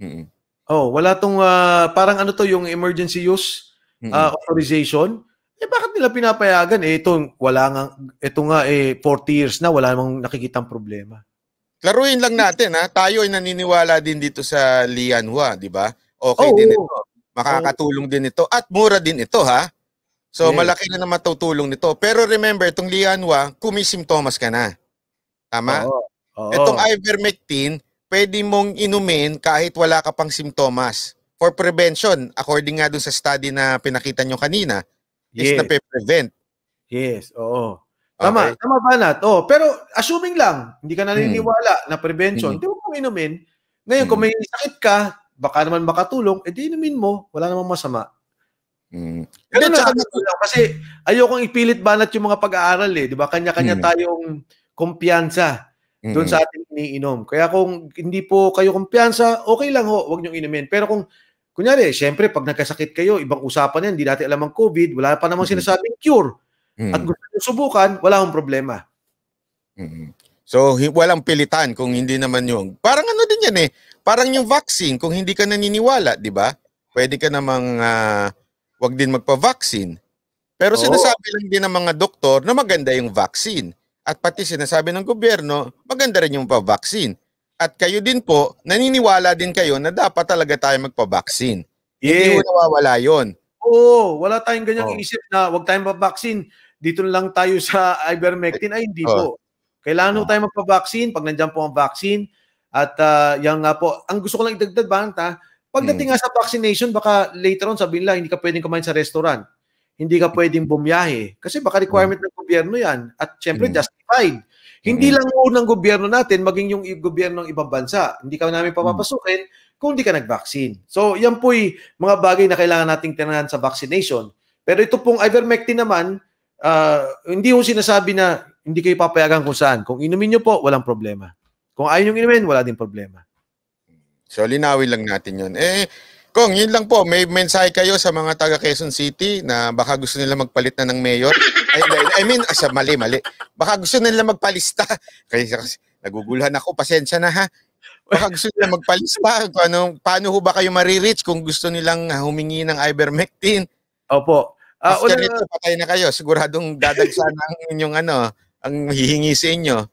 Hmm. Oh, wala tong uh, parang ano to yung emergency use uh, authorization. Eh bakit nila pinapayagan? Eh ito, wala nga, ito nga eh 40 years na, wala namang nakikitang problema. Laruin lang natin ha. Tayo ay naniniwala din dito sa Lianhua, di ba? Okay oh, din ito. Makakatulong oh. din ito at mura din ito ha. So yes. malaki na naman matutulong nito. Pero remember, itong Lianhua, kumisimptomas ka na. Tama? Oh, Oo. Itong ivermectin, pwede mong inumin kahit wala ka pang simptomas. For prevention, according nga dun sa study na pinakita nyo kanina, yes. is nape-prevent. Yes, oo. Tama, okay. tama ba nat? Oh, pero assuming lang, hindi ka naniniwala hmm. na prevention, hmm. di mo kung inumin. Ngayon, hmm. kung may sakit ka, baka naman makatulong, edi eh, inumin mo. Wala namang masama. Mm. Pero na, lang, kasi ayokong ipilit banat yung mga pag-aaral eh. Di ba? Kanya-kanya mm. tayong kumpiyansa mm. doon hmm. sa ating iniinom. Kaya kung hindi po kayo kumpiyansa, okay lang ho, wag niyong inumin. Pero kung Kunyari, siyempre, pag nagkasakit kayo, ibang usapan yan, hindi natin alam ang COVID, wala pa namang sinasabing cure. Mm-hmm. At mm. gusto nyo subukan, wala akong problema. Mm-hmm. So, walang pilitan kung hindi naman yung... Parang ano din yan eh, parang yung vaccine, kung hindi ka naniniwala, di ba? Pwede ka namang uh, wag din magpa-vaccine. Pero oh. sinasabi lang din ng mga doktor na maganda yung vaccine. At pati sinasabi ng gobyerno, maganda rin yung pa-vaccine at kayo din po, naniniwala din kayo na dapat talaga tayo magpabaksin. Yes. Hindi nawawala yon. Oo, wala tayong ganyang oh. isip na huwag tayong pabaksin. Dito lang tayo sa ivermectin. Ay, hindi oh. po. Kailangan oh. tayo magpabaksin pag nandiyan po ang vaccine. At uh, yan nga po, ang gusto ko lang idagdag, Banta, pagdating hmm. nga sa vaccination, baka later on sabihin lang, hindi ka pwedeng kumain sa restaurant. Hindi ka pwedeng bumiyahe. Kasi baka requirement hmm. ng gobyerno yan. At syempre, hmm. justified hindi lang po ng gobyerno natin, maging yung gobyerno ng ibang bansa. Hindi ka namin mm. papapasukin hmm. kung hindi ka nag-vaccine. So, yan po'y mga bagay na kailangan nating tinanan sa vaccination. Pero ito pong ivermectin naman, uh, hindi ho sinasabi na hindi kayo papayagan kung saan. Kung inumin nyo po, walang problema. Kung ayaw nyo inumin, wala din problema. So, linawin lang natin yon Eh, kung yun lang po, may mensahe kayo sa mga taga Quezon City na baka gusto nila magpalit na ng mayor. I, I mean, asya, mali, mali. Baka gusto nila magpalista. Kaya kasi, naguguluhan ako, pasensya na ha. Baka gusto nila magpalista. Kung ano, paano ho ba kayo marireach kung gusto nilang ah, humingi ng ivermectin? Opo. Uh, ah, After una, nito, patay na kayo. Siguradong dadagsan ang inyong ano, ang hihingi sa inyo.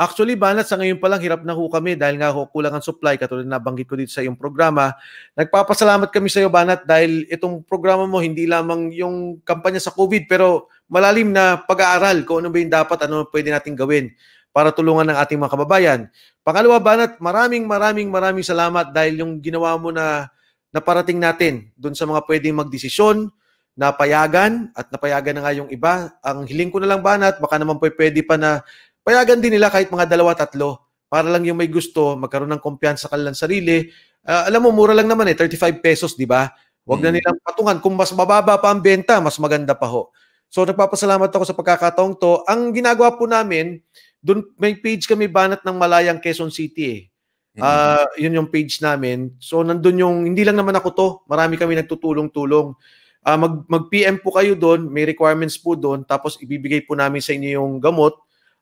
Actually, banat sa ngayon pa lang, hirap na ho kami dahil nga ho kulang ang supply katulad na nabanggit ko dito sa iyong programa. Nagpapasalamat kami sa iyo, Banat, dahil itong programa mo hindi lamang yung kampanya sa COVID pero malalim na pag-aaral kung ano ba yung dapat, ano pwede nating gawin para tulungan ng ating mga kababayan. Pangalawa, Banat, maraming maraming maraming salamat dahil yung ginawa mo na naparating natin doon sa mga pwedeng magdesisyon, napayagan at napayagan na nga yung iba. Ang hiling ko na lang banat, baka naman po pwede pa na payagan din nila kahit mga dalawa, tatlo. Para lang yung may gusto, magkaroon ng kumpiyansa kanilang sarili. Uh, alam mo, mura lang naman eh, 35 pesos, di ba? Huwag na mm. nilang patungan. Kung mas mababa pa ang benta, mas maganda pa ho. So nagpapasalamat ako sa pagkakataong to. Ang ginagawa po namin, doon may page kami banat ng Malayang Quezon City eh. Uh, yun yung page namin. So nandun yung, hindi lang naman ako to, marami kami nagtutulong-tulong. Uh, mag, mag-PM po kayo doon, may requirements po doon, tapos ibibigay po namin sa inyo yung gamot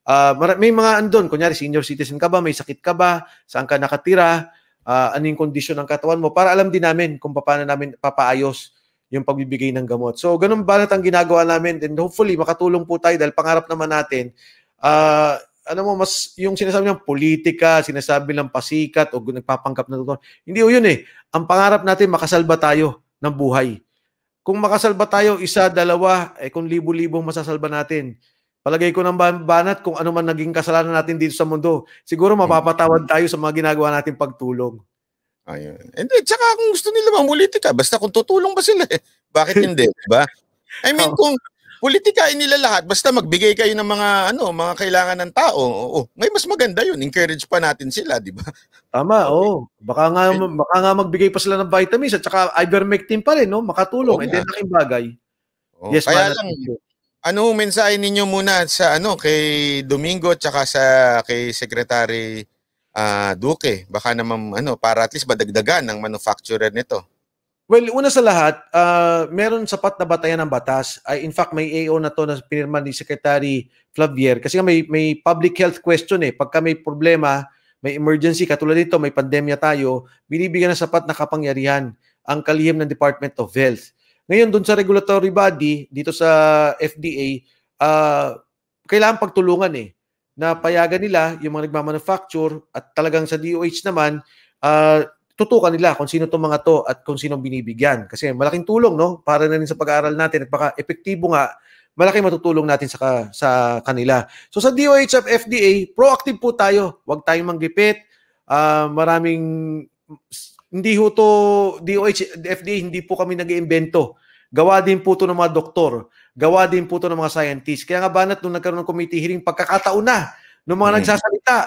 Uh, may mga andon, kunyari senior citizen ka ba, may sakit ka ba, saan ka nakatira, uh, ano yung kondisyon ng katawan mo para alam din namin kung paano namin papaayos yung pagbibigay ng gamot. So, ganun ba ang ginagawa namin and hopefully makatulong po tayo dahil pangarap naman natin uh, ano mo, mas yung sinasabi ng politika, sinasabi ng pasikat o nagpapangkap na doktor. Hindi yun eh. Ang pangarap natin, makasalba tayo ng buhay. Kung makasalba tayo, isa, dalawa, eh kung libo-libong masasalba natin, Palagay ko ng banat kung ano man naging kasalanan natin dito sa mundo. Siguro hmm. mapapatawad tayo sa mga ginagawa nating pagtulong. Ayun. And then, tsaka kung gusto nila bang politika, basta kung tutulong ba sila eh. Bakit hindi, di ba? I mean, kung politikain nila lahat, basta magbigay kayo ng mga ano, mga kailangan ng tao. oh, ngayon mas maganda 'yun. Encourage pa natin sila, di ba? Tama, okay. oh. Baka nga And, baka nga magbigay pa sila ng vitamins at saka ivermectin pa rin, no? Makatulong. Oh, And then laking bagay. Oh, yes, kaya man, lang, ano mensahe ninyo muna sa ano kay Domingo at saka sa kay Secretary uh, Duque? Baka naman ano para at least madagdagan ng manufacturer nito. Well, una sa lahat, uh, meron sapat na batayan ng batas. Ay, ah, in fact, may AO na to na pinirma ni Secretary Flavier kasi may, may public health question eh. Pagka may problema, may emergency, katulad nito, may pandemya tayo, binibigyan ng sapat na kapangyarihan ang kalihim ng Department of Health. Ngayon, doon sa regulatory body, dito sa FDA, uh, ah, kailangan pagtulungan eh na payagan nila yung mga nagmamanufacture at talagang sa DOH naman, uh, tutukan nila kung sino itong mga to at kung sino binibigyan. Kasi malaking tulong no? para na rin sa pag-aaral natin at baka epektibo nga malaki matutulong natin sa, sa kanila. So sa DOH at FDA, proactive po tayo. Huwag tayong manggipit. Uh, maraming hindi ho to, DOH, FDA, hindi po kami nag iimbento Gawa din po to ng mga doktor. Gawa din po to ng mga scientists. Kaya nga banat nung nagkaroon ng committee hearing, pagkakataon na ng mga mm. nagsasalita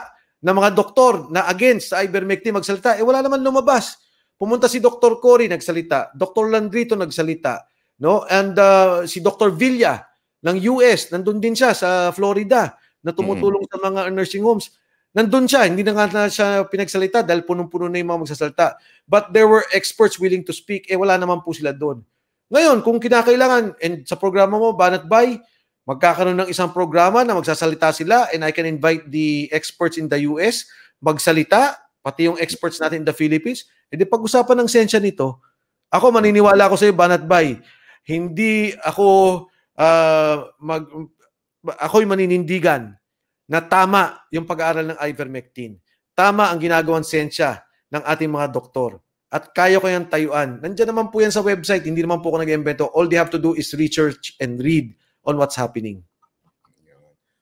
ng mga doktor na against sa ivermectin magsalita, eh wala naman lumabas. Pumunta si Dr. Cory nagsalita, Dr. Landrito nagsalita, no? And uh, si Dr. Villa ng US, nandun din siya sa Florida na tumutulong mm. sa mga nursing homes nandun siya, hindi na nga na siya pinagsalita dahil punong-puno na yung mga magsasalita. But there were experts willing to speak, eh wala naman po sila doon. Ngayon, kung kinakailangan, and sa programa mo, Banat Bay, magkakaroon ng isang programa na magsasalita sila and I can invite the experts in the US magsalita, pati yung experts natin in the Philippines. E di pag-usapan ng sensya nito, ako maniniwala ako sa iyo, Banat Bay, hindi ako uh, mag, ako'y maninindigan na tama yung pag-aaral ng ivermectin. Tama ang ginagawang sensya ng ating mga doktor. At kaya ko yan tayuan. Nandiyan naman po yan sa website. Hindi naman po ako nag-invento. All they have to do is research and read on what's happening.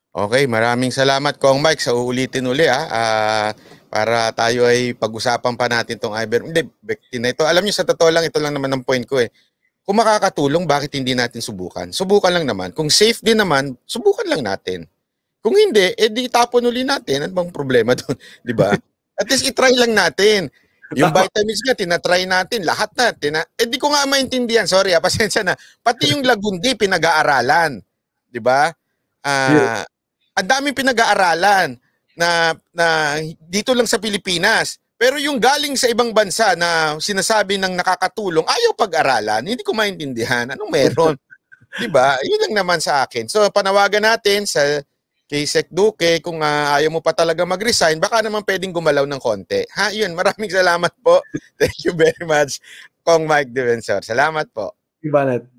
Okay, maraming salamat Kong Mike sa uulitin uli ha. Uh, ah, para tayo ay pag-usapan pa natin tong ivermectin na ito. Alam niyo sa totoo lang ito lang naman ang point ko eh. Kung makakatulong, bakit hindi natin subukan? Subukan lang naman. Kung safe din naman, subukan lang natin. Kung hindi, eh di uli natin. Ano bang problema doon? Di ba? At least itry lang natin. Yung vitamins nga, tinatry natin. Lahat na. Tina eh di ko nga maintindihan. Sorry ah, pasensya na. Pati yung lagundi, pinag-aaralan. Di ba? Uh, yeah. Ang daming pinag-aaralan na, na dito lang sa Pilipinas. Pero yung galing sa ibang bansa na sinasabi ng nakakatulong, ayaw pag-aralan, hindi ko maintindihan. Anong meron? 'Di ba? 'Yun lang naman sa akin. So panawagan natin sa kay Sec Duque, kung uh, ayaw mo pa talaga mag-resign, baka naman pwedeng gumalaw ng konti. Ha, yun. Maraming salamat po. Thank you very much, Kong Mike Defensor. Salamat po. Ibanat.